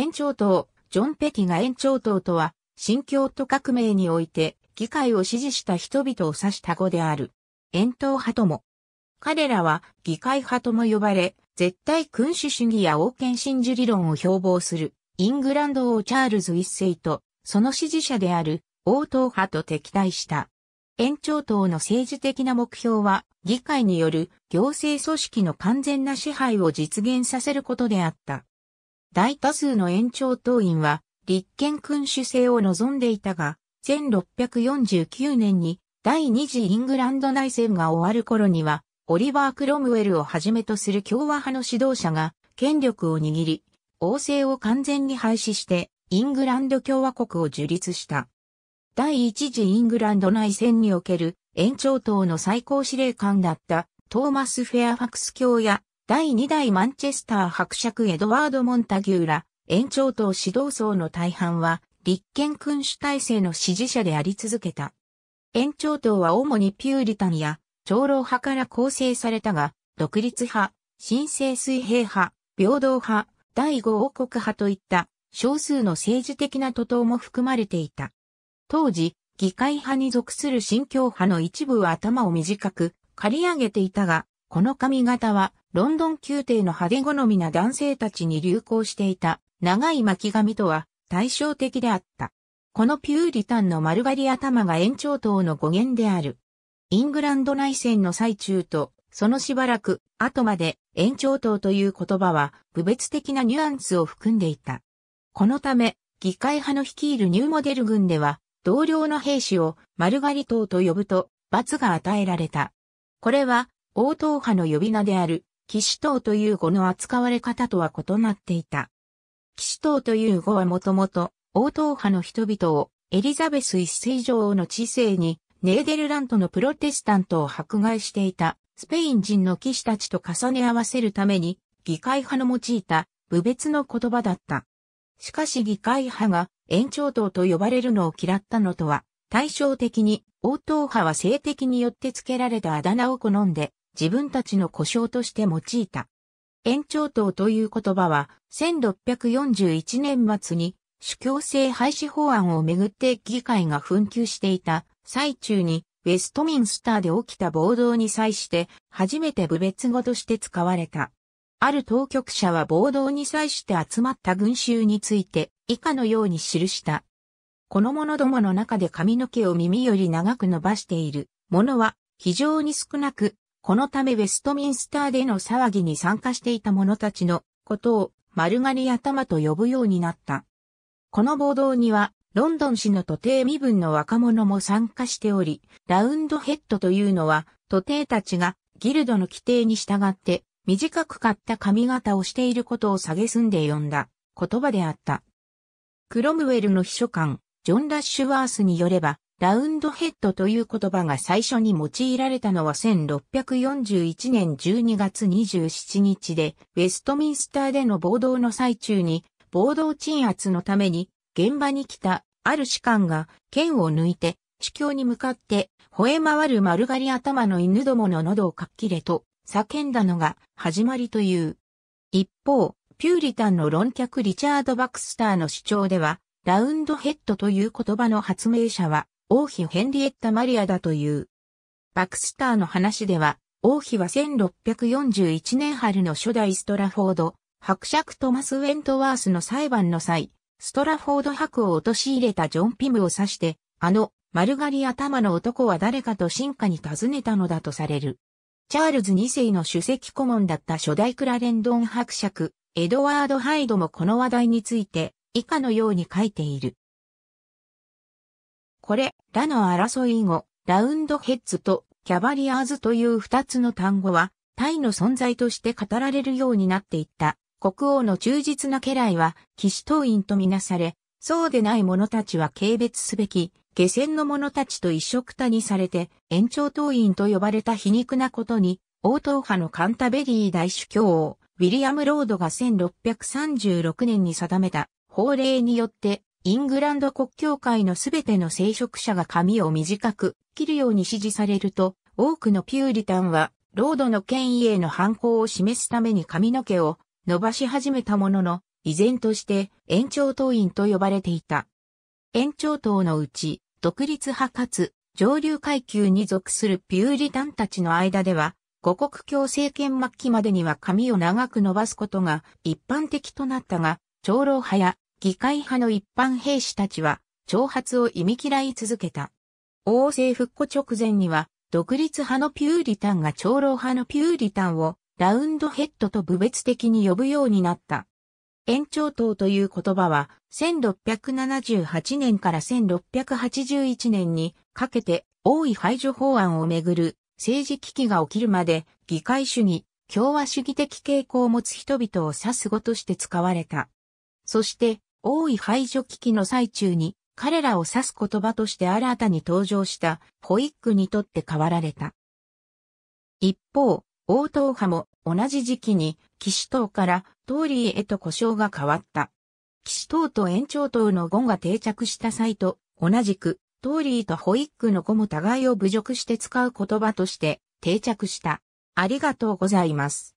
延長党、ジョン・ペィが延長党とは、新教徒革命において、議会を支持した人々を指した語である。延党派とも。彼らは、議会派とも呼ばれ、絶対君主主義や王権真珠理論を標榜する、イングランド王チャールズ一世と、その支持者である、王党派と敵対した。延長党の政治的な目標は、議会による行政組織の完全な支配を実現させることであった。大多数の延長党員は、立憲君主制を望んでいたが、1649年に第二次イングランド内戦が終わる頃には、オリバー・クロムウェルをはじめとする共和派の指導者が権力を握り、王政を完全に廃止して、イングランド共和国を樹立した。第一次イングランド内戦における延長党の最高司令官だったトーマス・フェアファクス卿や第2代マンチェスター伯爵エドワード・モンタギューら、延長党指導層の大半は、立憲君主体制の支持者であり続けた。延長党は主にピューリタンや、長老派から構成されたが、独立派、神聖水平派、平等派、第五王国派といった少数の政治的な徒党も含まれていた。当時、議会派に属する新教派の一部は頭を短く刈り上げていたが、この髪型はロンドン宮廷の派手好みな男性たちに流行していた長い巻き髪とは対照的であった。このピューリタンの丸刈り頭が延長頭の語源である。イングランド内戦の最中と、そのしばらく後まで延長頭という言葉は、部別的なニュアンスを含んでいた。このため、議会派の率いるニューモデル軍では、同僚の兵士を丸刈り党と呼ぶと、罰が与えられた。これは、王党派の呼び名である、騎士等という語の扱われ方とは異なっていた。騎士等という語はもともと、王党派の人々をエリザベス一世女王の知性にネーデルラントのプロテスタントを迫害していたスペイン人の騎士たちと重ね合わせるために議会派の用いた無別の言葉だった。しかし議会派が延長党と呼ばれるのを嫌ったのとは対照的に王党派は性的によって付けられたあだ名を好んで自分たちの故障として用いた。延長党という言葉は、1641年末に主教制廃止法案をめぐって議会が紛糾していた最中に、ウェストミンスターで起きた暴動に際して初めて部別語として使われた。ある当局者は暴動に際して集まった群衆について以下のように記した。この者どもの中で髪の毛を耳より長く伸ばしている者は非常に少なくこのためウェストミンスターでの騒ぎに参加していた者たちのことを丸刈り頭と呼ぶようになった。この暴動には、ロンドン市の徒弟身分の若者も参加しており、ラウンドヘッドというのは、徒弟たちがギルドの規定に従って短く買った髪型をしていることを蔑んで呼んだ言葉であった。クロムウェルの秘書官、ジョン・ラッシュワースによれば、ラウンドヘッドという言葉が最初に用いられたのは1641年12月27日で、ウェストミンスターでの暴動の最中に、暴動鎮圧のために、現場に来た、ある士官が、剣を抜いて、主教に向かって、吠え回る丸刈り頭の犬どもの喉をかっきれと、叫んだのが、始まりという。一方、ピューリタンの論客リチャード・バクスターの主張では、ラウンドヘッドという言葉の発明者は、王妃ヘンリエッタ・マリアだという。バクスターの話では、王妃は1641年春の初代ストラフォード、伯爵トマス・ウェントワースの裁判の際、ストラフォード伯を陥れたジョン・ピムを指して、あの、丸刈り頭の男は誰かと進化に尋ねたのだとされる。チャールズ2世の主席顧問だった初代クラレンドン伯爵、エドワード・ハイドもこの話題について、以下のように書いている。これらの争い後、ラウンドヘッズとキャバリアーズという二つの単語は、タイの存在として語られるようになっていった。国王の忠実な家来は、騎士党員とみなされ、そうでない者たちは軽蔑すべき、下船の者たちと一緒くたにされて、延長党員と呼ばれた皮肉なことに、王党派のカンタベリー大主教王、ウィリアム・ロードが1636年に定めた法令によってイングランド国教会のすべての聖職者が髪を短く切るように指示されると、多くのピューリタンは、ロードの権威への反抗を示すために髪の毛を伸ばし始めたものの、依然として延長党員と呼ばれていた。延長党のうち、独立派かつ上流階級に属するピューリタンたちの間では、五国共政権末期までには髪を長く伸ばすことが一般的となったが、長老派や議会派の一般兵士たちは、挑発を忌み嫌い続けた。王政復古直前には、独立派のピューリタンが長老派のピューリタンを、ラウンドヘッドと部別的に呼ぶようになった。延長党という言葉は、1678年から1681年にかけて、王位排除法案をめぐる政治危機が起きるまで、議会主義、共和主義的傾向を持つ人々を指す語として使われた。そして、王位排除危機の最中に彼らを指す言葉として新たに登場したホイックにとって変わられた。一方、王党派も同じ時期に騎士党からトーリーへと呼称が変わった。騎士党と延長党の語が定着した際と同じくトーリーとホイックの語も互いを侮辱して使う言葉として定着した。ありがとうございます。